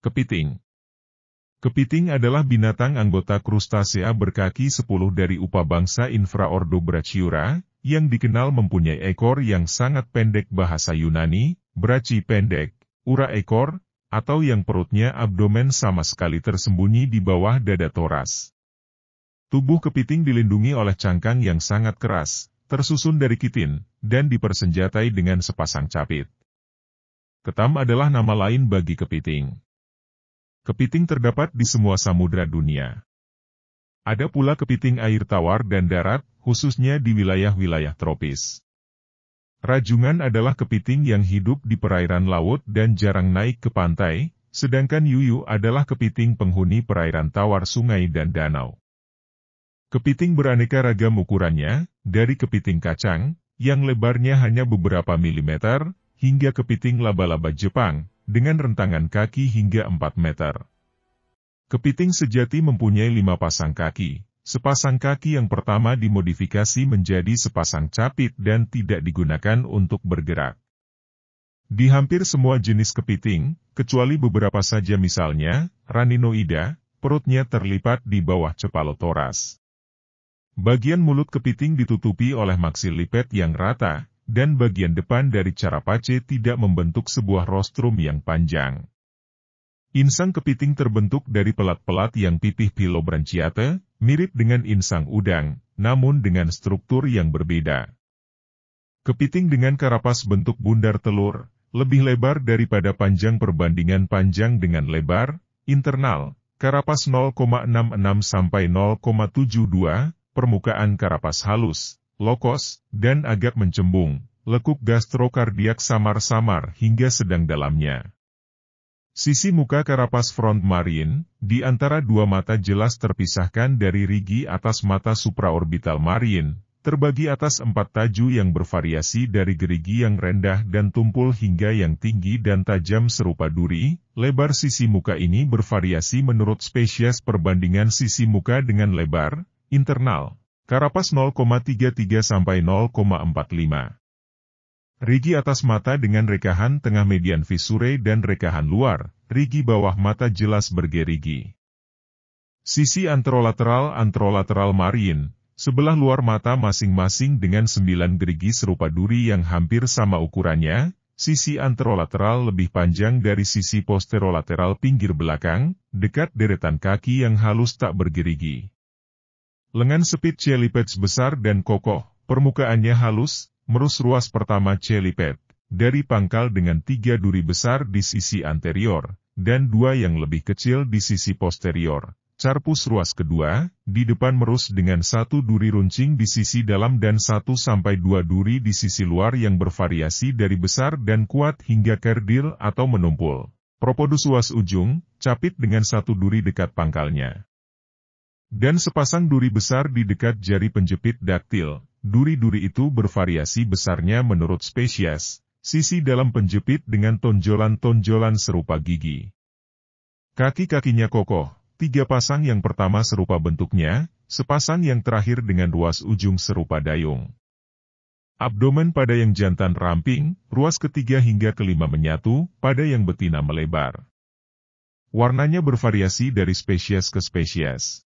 Kepiting Kepiting adalah binatang anggota krustasea berkaki 10 dari bangsa infraordo Brachyura, yang dikenal mempunyai ekor yang sangat pendek bahasa Yunani, brachi pendek, ura ekor, atau yang perutnya abdomen sama sekali tersembunyi di bawah dada toras. Tubuh kepiting dilindungi oleh cangkang yang sangat keras, tersusun dari kitin, dan dipersenjatai dengan sepasang capit. Ketam adalah nama lain bagi kepiting. Kepiting terdapat di semua samudera dunia. Ada pula kepiting air tawar dan darat, khususnya di wilayah-wilayah tropis. Rajungan adalah kepiting yang hidup di perairan laut dan jarang naik ke pantai, sedangkan yuyu adalah kepiting penghuni perairan tawar sungai dan danau. Kepiting beraneka ragam ukurannya, dari kepiting kacang, yang lebarnya hanya beberapa milimeter, hingga kepiting laba-laba Jepang, dengan rentangan kaki hingga 4 meter. Kepiting sejati mempunyai lima pasang kaki. Sepasang kaki yang pertama dimodifikasi menjadi sepasang capit dan tidak digunakan untuk bergerak. Di hampir semua jenis kepiting, kecuali beberapa saja misalnya, Raninoida, perutnya terlipat di bawah cepalotoras. Bagian mulut kepiting ditutupi oleh maksilipet yang rata, dan bagian depan dari cara pace tidak membentuk sebuah rostrum yang panjang. Insang kepiting terbentuk dari pelat-pelat yang pipih pilobranchiate, mirip dengan insang udang, namun dengan struktur yang berbeda. Kepiting dengan karapas bentuk bundar telur, lebih lebar daripada panjang perbandingan panjang dengan lebar, internal, karapas 0,66 sampai 0,72, permukaan karapas halus, lokos, dan agak mencembung, lekuk gastrokardiak samar-samar hingga sedang dalamnya. Sisi muka karapas front marin, di antara dua mata jelas terpisahkan dari rigi atas mata supraorbital marin, terbagi atas empat taju yang bervariasi dari gerigi yang rendah dan tumpul hingga yang tinggi dan tajam serupa duri, lebar sisi muka ini bervariasi menurut spesies perbandingan sisi muka dengan lebar, internal, Karapas 0,33 sampai 0,45. Rigi atas mata dengan rekahan tengah median visure dan rekahan luar, rigi bawah mata jelas bergerigi. Sisi anterolateral anterolateral marin, sebelah luar mata masing-masing dengan sembilan gerigi serupa duri yang hampir sama ukurannya, sisi anterolateral lebih panjang dari sisi posterolateral pinggir belakang, dekat deretan kaki yang halus tak bergerigi. Lengan sepit celipet besar dan kokoh, permukaannya halus, merus ruas pertama celipet, dari pangkal dengan tiga duri besar di sisi anterior, dan dua yang lebih kecil di sisi posterior. Carpus ruas kedua, di depan merus dengan satu duri runcing di sisi dalam dan satu sampai dua duri di sisi luar yang bervariasi dari besar dan kuat hingga kerdil atau menumpul. Propodus ruas ujung, capit dengan satu duri dekat pangkalnya. Dan sepasang duri besar di dekat jari penjepit daktil. Duri-duri itu bervariasi besarnya menurut spesies, sisi dalam penjepit dengan tonjolan-tonjolan serupa gigi. Kaki-kakinya kokoh, tiga pasang yang pertama serupa bentuknya, sepasang yang terakhir dengan ruas ujung serupa dayung. Abdomen pada yang jantan ramping, ruas ketiga hingga kelima menyatu, pada yang betina melebar. Warnanya bervariasi dari spesies ke spesies.